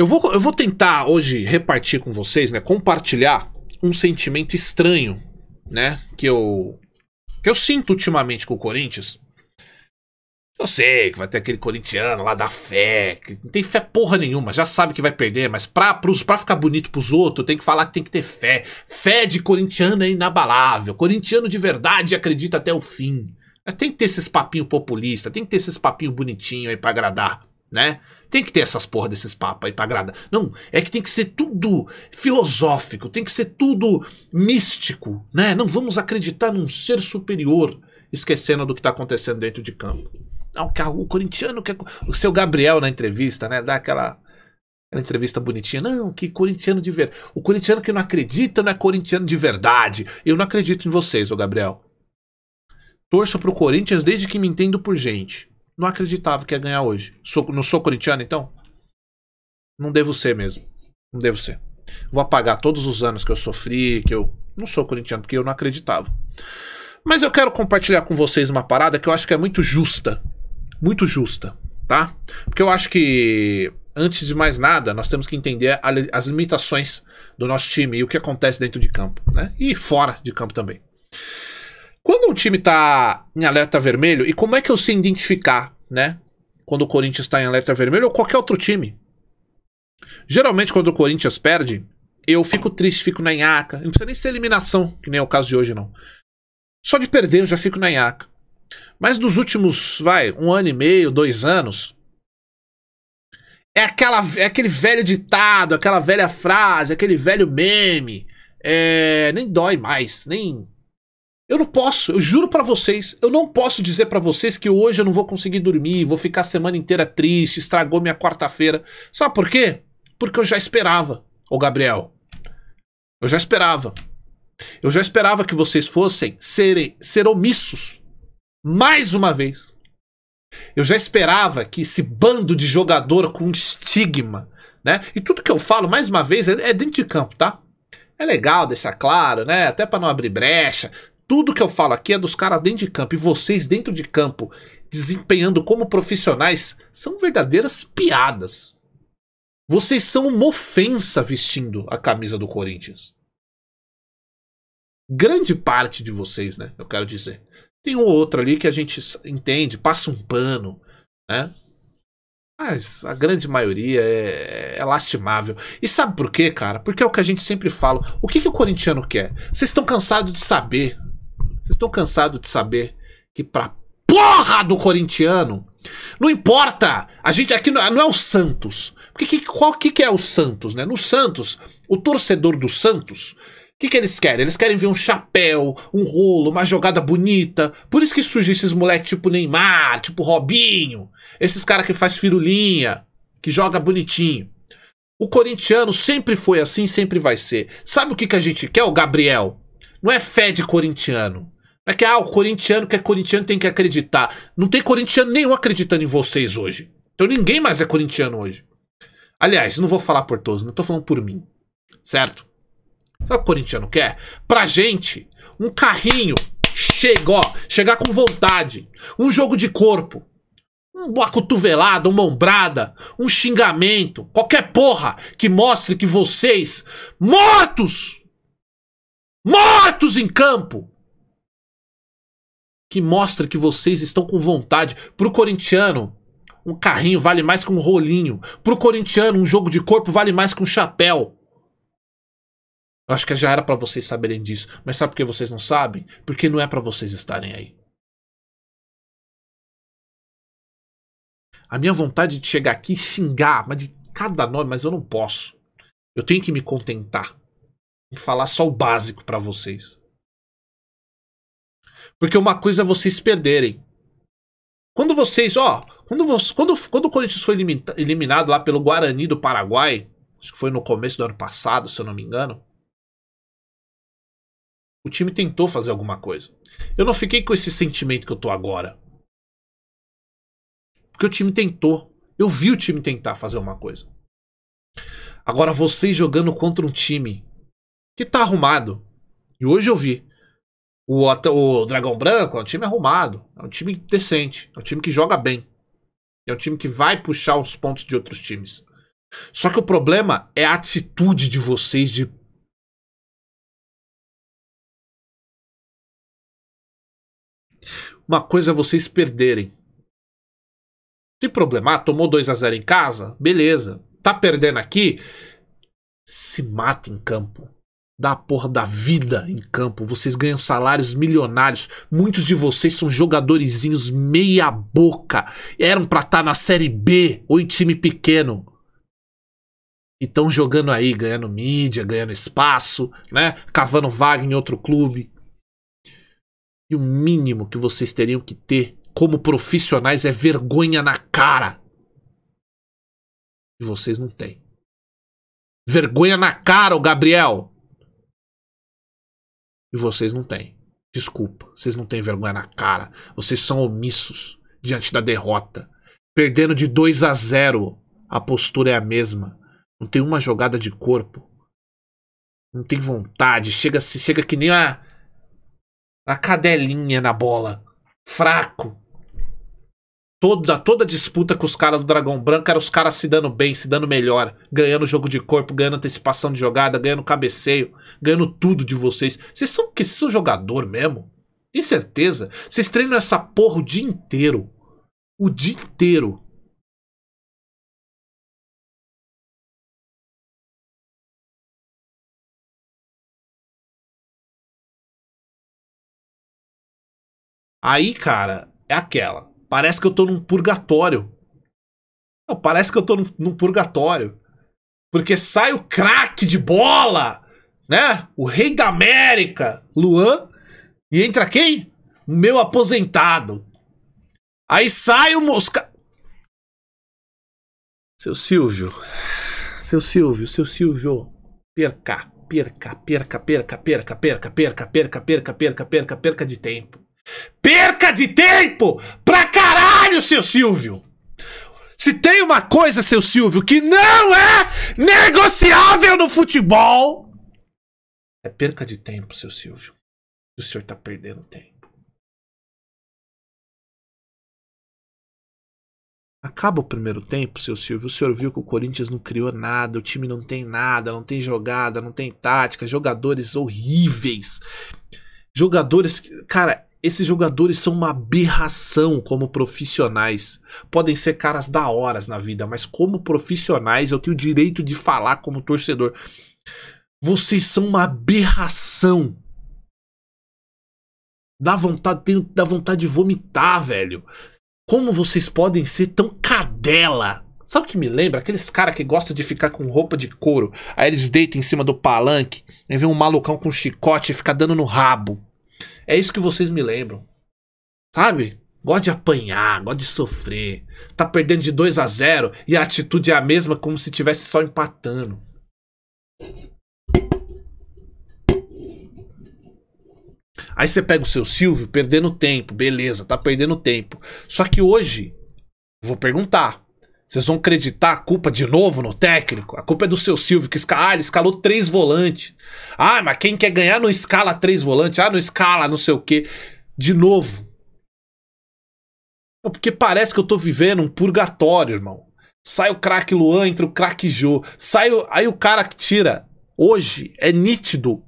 Eu vou, eu vou tentar hoje repartir com vocês, né? Compartilhar um sentimento estranho, né? Que eu, que eu sinto ultimamente com o Corinthians. Eu sei que vai ter aquele corintiano lá da fé, que não tem fé porra nenhuma, já sabe que vai perder, mas pra, pros, pra ficar bonito pros outros, tem que falar que tem que ter fé. Fé de corintiano é inabalável. Corintiano de verdade acredita até o fim. Tem que ter esses papinho populista, tem que ter esses papinho bonitinho aí pra agradar né? Tem que ter essas porra desses papas aí pra agradar. Não, é que tem que ser tudo filosófico, tem que ser tudo místico, né? Não vamos acreditar num ser superior, esquecendo do que tá acontecendo dentro de campo. Não, o corintiano quer. O seu Gabriel na entrevista, né? Dá aquela, aquela entrevista bonitinha. Não, que corintiano de verdade. O corintiano que não acredita não é corintiano de verdade. Eu não acredito em vocês, ô Gabriel. Torço pro Corinthians desde que me entendo por gente não acreditava que ia ganhar hoje. Sou, não sou corintiano, então? Não devo ser mesmo. Não devo ser. Vou apagar todos os anos que eu sofri, que eu não sou corintiano, porque eu não acreditava. Mas eu quero compartilhar com vocês uma parada que eu acho que é muito justa. Muito justa, tá? Porque eu acho que, antes de mais nada, nós temos que entender as limitações do nosso time e o que acontece dentro de campo, né? E fora de campo também. Quando um time tá em alerta vermelho, e como é que eu sei identificar né? Quando o Corinthians está em alerta vermelho ou qualquer outro time. Geralmente, quando o Corinthians perde, eu fico triste, fico na nhaca. Não precisa nem ser eliminação, que nem é o caso de hoje, não. Só de perder eu já fico na nhaca. Mas dos últimos, vai, um ano e meio, dois anos, é, aquela, é aquele velho ditado, aquela velha frase, aquele velho meme. É, nem dói mais, nem eu não posso, eu juro para vocês, eu não posso dizer para vocês que hoje eu não vou conseguir dormir, vou ficar a semana inteira triste, estragou minha quarta-feira. Sabe por quê? Porque eu já esperava, ô Gabriel. Eu já esperava. Eu já esperava que vocês fossem serem, ser omissos. Mais uma vez. Eu já esperava que esse bando de jogador com estigma, né? E tudo que eu falo, mais uma vez, é, é dentro de campo, tá? É legal deixar claro, né? Até para não abrir brecha. Tudo que eu falo aqui é dos caras dentro de campo. E vocês, dentro de campo, desempenhando como profissionais, são verdadeiras piadas. Vocês são uma ofensa vestindo a camisa do Corinthians. Grande parte de vocês, né? Eu quero dizer. Tem um ou outro ali que a gente entende, passa um pano, né? Mas a grande maioria é, é, lastimável. E sabe por quê, cara? Porque é o que a gente sempre fala. O que, que o corintiano quer? Vocês estão cansados de saber vocês estão cansados de saber que pra porra do corintiano, não importa! A gente aqui não, é, não é o Santos. Porque que, qual que, que é o Santos, né? No Santos, o torcedor do Santos, o que, que eles querem? Eles querem ver um chapéu, um rolo, uma jogada bonita. Por isso que surgem esses moleques tipo Neymar, tipo Robinho, esses caras que faz firulinha, que joga bonitinho. O corintiano sempre foi assim, sempre vai ser. Sabe o que, que a gente quer, o Gabriel? Não é fé de corintiano. É que, ah, o corintiano que é corintiano tem que acreditar. Não tem corintiano nenhum acreditando em vocês hoje. Então ninguém mais é corintiano hoje. Aliás, não vou falar por todos, não tô falando por mim. Certo? Sabe o que o corintiano quer? Pra gente, um carrinho chega, ó, chegar com vontade. Um jogo de corpo. Uma cotovelada, uma ombrada, um xingamento, qualquer porra que mostre que vocês, mortos, mortos em campo, que mostra que vocês estão com vontade. Pro corintiano, um carrinho vale mais que um rolinho. Pro corintiano, um jogo de corpo vale mais que um chapéu. Eu acho que já era para vocês saberem disso, mas sabe por que vocês não sabem? Porque não é para vocês estarem aí. A minha vontade de chegar aqui e xingar, mas de cada nome, mas eu não posso. Eu tenho que me contentar em falar só o básico para vocês. Porque uma coisa é vocês perderem. Quando vocês, ó, quando, você, quando, quando o Corinthians foi eliminado lá pelo Guarani do Paraguai, acho que foi no começo do ano passado, se eu não me engano, o time tentou fazer alguma coisa. Eu não fiquei com esse sentimento que eu tô agora. Porque o time tentou. Eu vi o time tentar fazer uma coisa. Agora vocês jogando contra um time que tá arrumado. E hoje eu vi. O, o Dragão Branco é um time arrumado, é um time decente, é um time que joga bem. É um time que vai puxar os pontos de outros times. Só que o problema é a atitude de vocês de. Uma coisa é vocês perderem. Tem problema, ah, tomou 2 a 0 em casa? Beleza. Tá perdendo aqui? Se mata em campo da porra da vida em campo. Vocês ganham salários milionários. Muitos de vocês são jogadorzinhos meia boca. Eram para estar tá na série B ou em time pequeno. E estão jogando aí, ganhando mídia, ganhando espaço, né? Cavando vaga em outro clube. E o mínimo que vocês teriam que ter como profissionais é vergonha na cara. E vocês não têm. Vergonha na cara, o Gabriel. E vocês não têm. Desculpa, vocês não têm vergonha na cara. Vocês são omissos diante da derrota. Perdendo de 2 a 0, a postura é a mesma. Não tem uma jogada de corpo. Não tem vontade. Chega chega que nem a a cadelinha na bola. Fraco toda, toda disputa com os caras do Dragão Branco era os caras se dando bem, se dando melhor, ganhando jogo de corpo, ganhando antecipação de jogada, ganhando cabeceio, ganhando tudo de vocês. Vocês são que? Vocês são jogador mesmo? Tem certeza? Vocês treinam essa porra o dia inteiro. O dia inteiro. Aí, cara, é aquela. Parece que eu tô num purgatório. Não, parece que eu tô num, num purgatório. Porque sai o craque de bola, né? O rei da América, Luan. E entra quem? O meu aposentado. Aí sai o mosca. Seu Silvio. Seu Silvio, seu Silvio. Perca, perca, perca, perca, perca, perca, perca, perca, perca, perca, perca, perca de tempo. Perca de tempo pra caralho, seu Silvio! Se tem uma coisa, seu Silvio, que não é negociável no futebol, é perca de tempo, seu Silvio. O senhor tá perdendo tempo. Acaba o primeiro tempo, seu Silvio. O senhor viu que o Corinthians não criou nada, o time não tem nada, não tem jogada, não tem tática, jogadores horríveis. Jogadores. Cara, esses jogadores são uma aberração como profissionais. Podem ser caras da horas na vida, mas como profissionais eu é tenho o direito de falar como torcedor. Vocês são uma aberração. Dá vontade, tenho, dá vontade de vomitar, velho. Como vocês podem ser tão cadela? Sabe o que me lembra? Aqueles caras que gostam de ficar com roupa de couro. Aí eles deitam em cima do palanque, aí vem um malucão com um chicote e fica dando no rabo. É isso que vocês me lembram. Sabe? Gosta de apanhar, gosta de sofrer. Tá perdendo de 2 a 0 e a atitude é a mesma como se tivesse só empatando. Aí você pega o seu Silvio perdendo tempo, beleza, tá perdendo tempo. Só que hoje, vou perguntar. Vocês vão acreditar a culpa de novo no técnico? A culpa é do seu Silvio, que escala, ah, ele escalou três volantes. Ah, mas quem quer ganhar não escala três volantes. Ah, não escala não sei o quê. De novo. Porque parece que eu tô vivendo um purgatório, irmão. Sai o craque Luan, entra o craque Jô. Sai o... Aí o cara que tira. Hoje é nítido.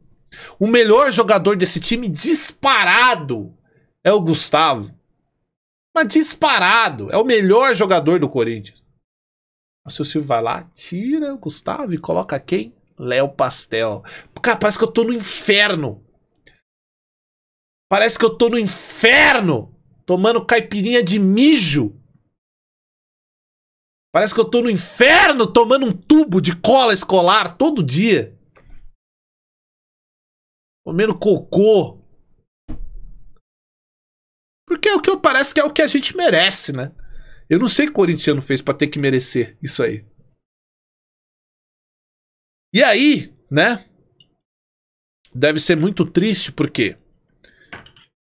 O melhor jogador desse time disparado é o Gustavo. Mas disparado. É o melhor jogador do Corinthians. O seu Silvio vai lá, tira o Gustavo e coloca quem? Léo Pastel. Cara, parece que eu tô no inferno. Parece que eu tô no inferno. Tomando caipirinha de mijo. Parece que eu tô no inferno tomando um tubo de cola escolar todo dia. Comendo cocô. Porque é o que parece que é o que a gente merece, né? Eu não sei o que o corintiano fez para ter que merecer isso aí. E aí, né? Deve ser muito triste porque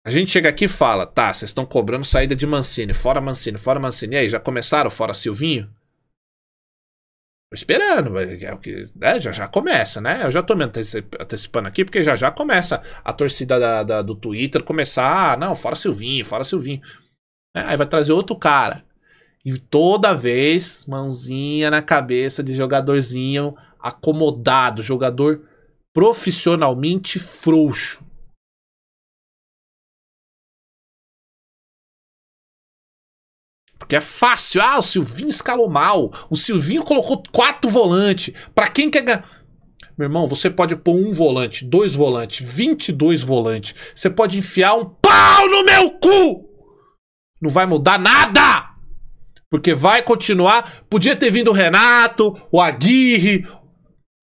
a gente chega aqui e fala, tá, vocês estão cobrando saída de Mancini, fora Mancini, fora Mancini. E aí, já começaram fora Silvinho? Tô esperando, é o que, né? já já começa, né? Eu já tô me antecipando aqui, porque já já começa a torcida da, da, do Twitter começar, ah, não, fora Silvinho, fora Silvinho. É, aí vai trazer outro cara. E toda vez, mãozinha na cabeça de jogadorzinho acomodado, jogador profissionalmente frouxo. Porque é fácil. Ah, o Silvinho escalou mal. O Silvinho colocou quatro volantes. Para quem quer ganhar. Meu irmão, você pode pôr um volante, dois volantes, 22 volantes. Você pode enfiar um pau no meu cu! Não vai mudar nada! Porque vai continuar. Podia ter vindo o Renato, o Aguirre.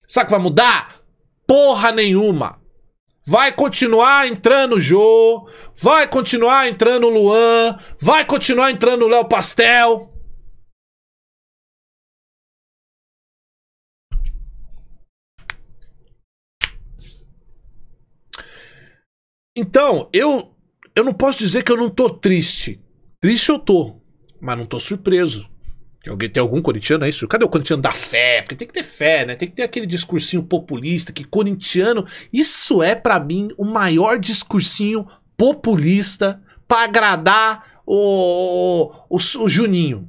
Sabe o que vai mudar? Porra nenhuma. Vai continuar entrando o Jô, vai continuar entrando o Luan, vai continuar entrando o Léo Pastel. Então, eu eu não posso dizer que eu não tô triste. Triste eu tô. Mas não tô surpreso. Tem alguém tem algum corintiano, é isso? Cadê o corintiano da fé? Porque tem que ter fé, né? Tem que ter aquele discursinho populista que corintiano, isso é para mim o maior discursinho populista para agradar o, o, o Juninho.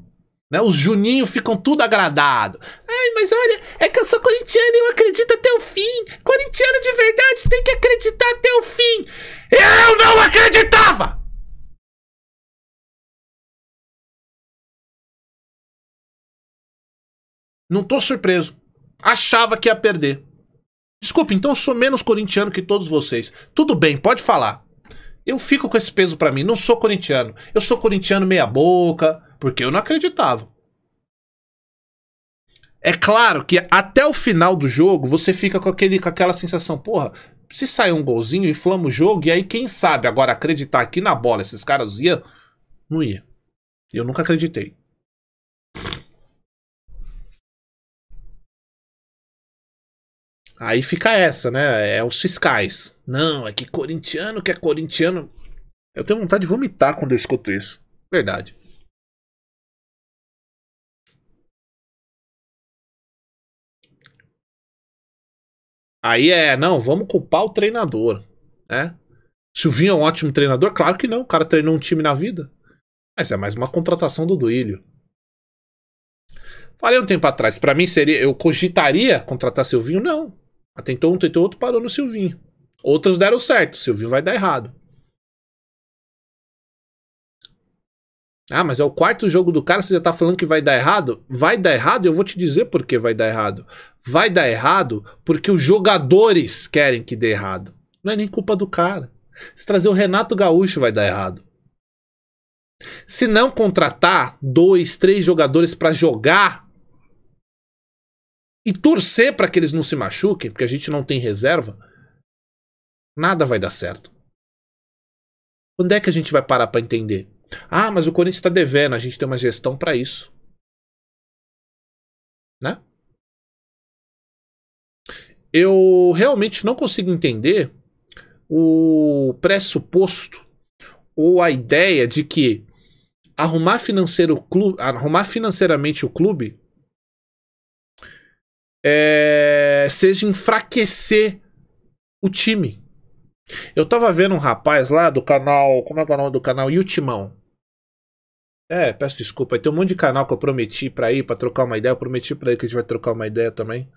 Né? Os Juninho ficam tudo agradado. Ai, mas olha, é que eu sou corintiano e eu acredito até o fim. Corintiano de verdade tem que acreditar até o fim. Eu não acreditava! Não tô surpreso. Achava que ia perder. Desculpa, então eu sou menos corintiano que todos vocês. Tudo bem, pode falar. Eu fico com esse peso para mim. Não sou corintiano. Eu sou corintiano meia boca, porque eu não acreditava. É claro que até o final do jogo você fica com, aquele, com aquela sensação, porra, se sair um golzinho, inflama o jogo, e aí quem sabe agora acreditar aqui na bola, esses caras iam, não ia. Eu nunca acreditei. Aí fica essa, né? É os fiscais. Não, é que corintiano que é corintiano. Eu tenho vontade de vomitar quando eu escuto isso. Verdade. Aí é, não, vamos culpar o treinador, né? Silvinho é um ótimo treinador? Claro que não, o cara treinou um time na vida. Mas é mais uma contratação do Duílio. Falei um tempo atrás, para mim seria, eu cogitaria contratar Silvinho? Não. Tentou um, tentou outro, parou no Silvinho. Outros deram certo, Silvinho vai dar errado. Ah, mas é o quarto jogo do cara, você já tá falando que vai dar errado? Vai dar errado, eu vou te dizer por que vai dar errado. Vai dar errado porque os jogadores querem que dê errado. Não é nem culpa do cara. Se trazer o Renato Gaúcho vai dar errado. Se não contratar dois, três jogadores para jogar e torcer para que eles não se machuquem, porque a gente não tem reserva, nada vai dar certo. Quando é que a gente vai parar para entender? Ah, mas o Corinthians está devendo, a gente tem uma gestão para isso. Né? Eu realmente não consigo entender o pressuposto ou a ideia de que arrumar, financeiro, arrumar financeiramente o clube é, seja enfraquecer o time. Eu tava vendo um rapaz lá do canal. Como é, é o nome do canal? Yutimão. É, peço desculpa. Tem um monte de canal que eu prometi pra ir, pra trocar uma ideia. Eu prometi pra ele que a gente vai trocar uma ideia também.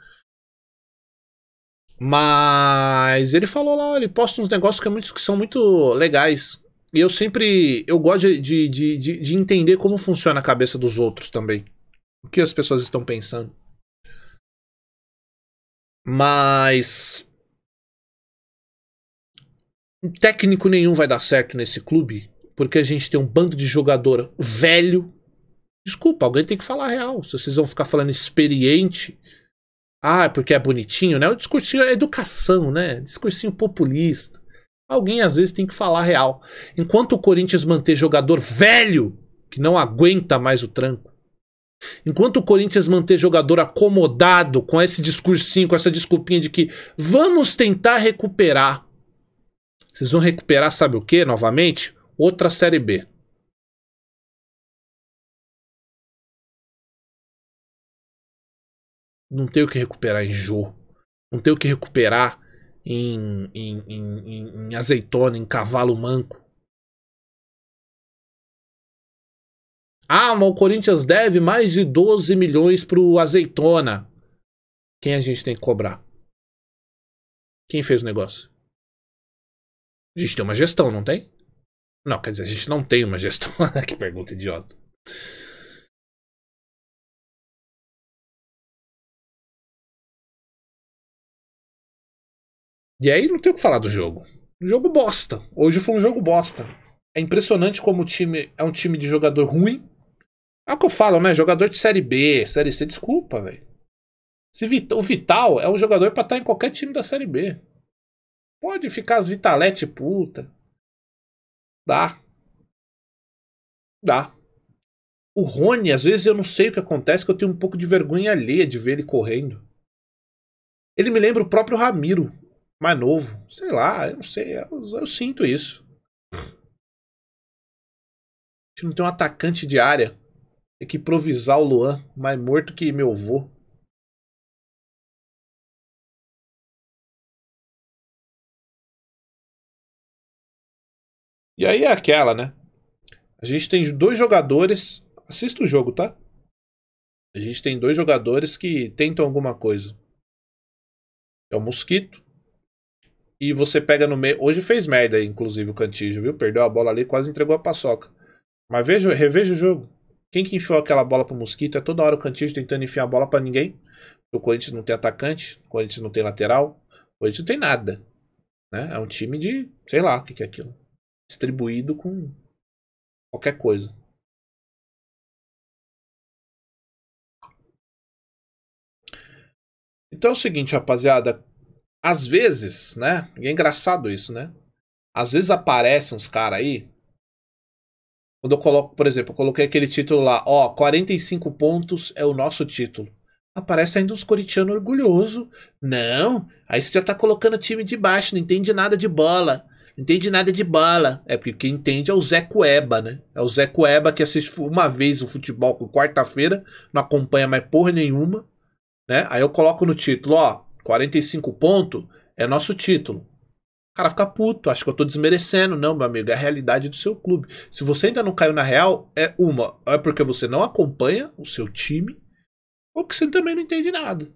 Mas ele falou lá, ele posta uns negócios que, é muito, que são muito legais. E eu sempre. Eu gosto de, de, de, de entender como funciona a cabeça dos outros também. O que as pessoas estão pensando. Mas. Técnico nenhum vai dar certo nesse clube, porque a gente tem um bando de jogador velho. Desculpa, alguém tem que falar real. Se vocês vão ficar falando experiente, ah, é porque é bonitinho, né? O discursinho é educação, né? Discursinho populista. Alguém às vezes tem que falar real. Enquanto o Corinthians manter jogador velho que não aguenta mais o tranco, Enquanto o Corinthians manter jogador acomodado com esse discursinho, com essa desculpinha de que vamos tentar recuperar. Vocês vão recuperar, sabe o que, novamente? Outra Série B. Não tem o que recuperar em jogo. Não tem o que recuperar em, em, em, em azeitona, em cavalo manco. Ah, mas o Corinthians deve mais de 12 milhões pro Azeitona. Quem a gente tem que cobrar? Quem fez o negócio? A gente tem uma gestão, não tem? Não, quer dizer, a gente não tem uma gestão. que pergunta idiota. E aí não tem o que falar do jogo. Um jogo bosta. Hoje foi um jogo bosta. É impressionante como o time é um time de jogador ruim, é o que eu falo, né? Jogador de Série B, Série C, desculpa, velho. O Vital é um jogador pra estar tá em qualquer time da Série B. Pode ficar as Vitalete puta. Dá. Dá. O Rony, às vezes eu não sei o que acontece, que eu tenho um pouco de vergonha alheia de ver ele correndo. Ele me lembra o próprio Ramiro, mais novo. Sei lá, eu não sei, eu, eu sinto isso. A gente não tem um atacante de área. Tem que improvisar o Luan, mais morto que meu avô. E aí é aquela, né? A gente tem dois jogadores. Assista o jogo, tá? A gente tem dois jogadores que tentam alguma coisa. É o Mosquito. E você pega no meio. Hoje fez merda, inclusive, o Cantígio, viu? Perdeu a bola ali, quase entregou a paçoca. Mas veja, reveja o jogo. Quem que enfiou aquela bola pro Mosquito? É toda hora o Cantillo tentando enfiar a bola para ninguém. O Corinthians não tem atacante, o Corinthians não tem lateral, o Corinthians não tem nada. Né? É um time de, sei lá o que, que é aquilo. Distribuído com qualquer coisa. Então é o seguinte, rapaziada. Às vezes, né? E é engraçado isso, né? Às vezes aparecem uns caras aí quando eu coloco, por exemplo, eu coloquei aquele título lá, ó, 45 pontos é o nosso título. Aparece ainda uns coritianos orgulhoso. Não, aí você já tá colocando time de baixo, não entende nada de bola. Não entende nada de bola. É porque quem entende é o Zé Cueba, né? É o Zé Cueba que assiste uma vez o futebol com quarta-feira, não acompanha mais porra nenhuma, né? Aí eu coloco no título, ó, 45 pontos é nosso título. O cara fica puto, Acho que eu tô desmerecendo. Não, meu amigo, é a realidade do seu clube. Se você ainda não caiu na real, é uma, é porque você não acompanha o seu time, ou que você também não entende nada.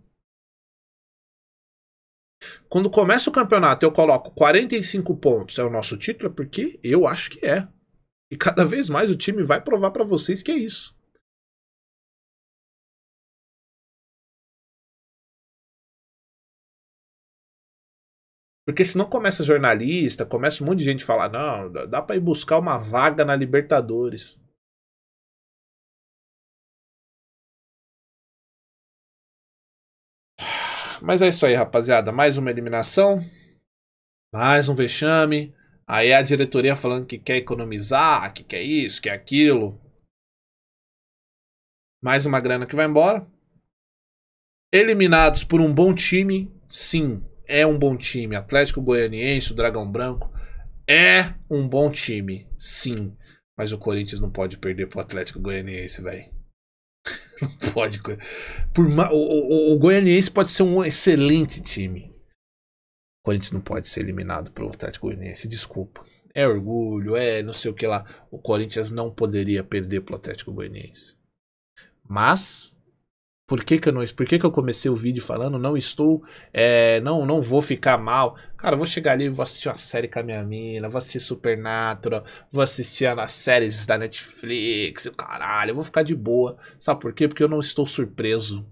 Quando começa o campeonato, eu coloco 45 pontos, é o nosso título, é porque eu acho que é. E cada vez mais o time vai provar para vocês que é isso. Porque senão começa jornalista, começa um monte de gente falar, não, dá para ir buscar uma vaga na Libertadores. Mas é isso aí, rapaziada. Mais uma eliminação. Mais um vexame. Aí a diretoria falando que quer economizar, que quer isso, que é aquilo. Mais uma grana que vai embora. Eliminados por um bom time, sim é um bom time. Atlético Goianiense, o Dragão Branco é um bom time, sim. Mas o Corinthians não pode perder pro Atlético Goianiense, velho. Não pode. Por o, o, o, Goianiense pode ser um excelente time. O Corinthians não pode ser eliminado pelo Atlético Goianiense, desculpa. É orgulho, é não sei o que lá. O Corinthians não poderia perder pro Atlético Goianiense. Mas por que, que eu não, por que, que eu comecei o vídeo falando não estou, é, não, não vou ficar mal? Cara, eu vou chegar ali, vou assistir uma série com a minha mina, vou assistir Supernatural, vou assistir as séries da Netflix, o caralho, eu vou ficar de boa. Sabe por quê? Porque eu não estou surpreso.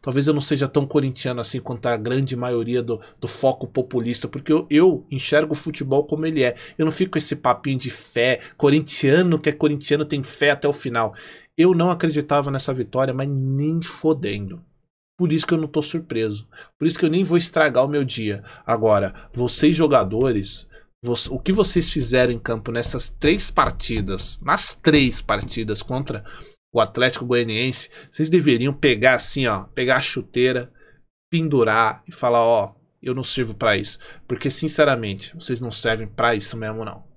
Talvez eu não seja tão corintiano assim quanto a grande maioria do, do foco populista, porque eu, eu enxergo o futebol como ele é. Eu não fico com esse papinho de fé, corintiano que é corintiano tem fé até o final. Eu não acreditava nessa vitória, mas nem fodendo. Por isso que eu não tô surpreso. Por isso que eu nem vou estragar o meu dia. Agora, vocês jogadores, o que vocês fizeram em campo nessas três partidas, nas três partidas contra o Atlético Goianiense, vocês deveriam pegar assim, ó, pegar a chuteira, pendurar e falar, ó, eu não sirvo para isso, porque sinceramente, vocês não servem para isso mesmo não.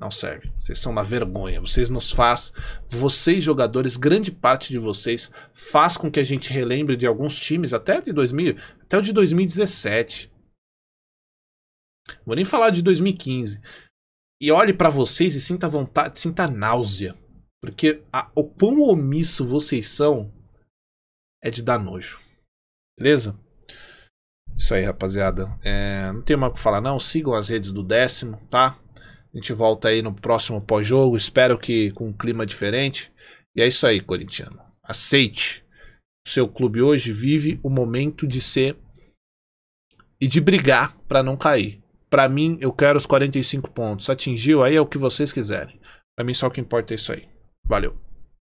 Não serve. Vocês são uma vergonha. Vocês nos faz, vocês jogadores, grande parte de vocês faz com que a gente relembre de alguns times até de 2000, até o de 2017. Vou nem falar de 2015. E olhe para vocês e sinta vontade, sinta náusea porque a, o quão omisso vocês são é de dar nojo. Beleza? Isso aí, rapaziada. É, não tem mais o que falar, não. Sigam as redes do décimo, tá? A gente volta aí no próximo pós-jogo. Espero que com um clima diferente. E é isso aí, corintiano. Aceite. O seu clube hoje vive o momento de ser e de brigar para não cair. Para mim, eu quero os 45 pontos. Atingiu, aí é o que vocês quiserem. Para mim, só o que importa é isso aí. Valeu.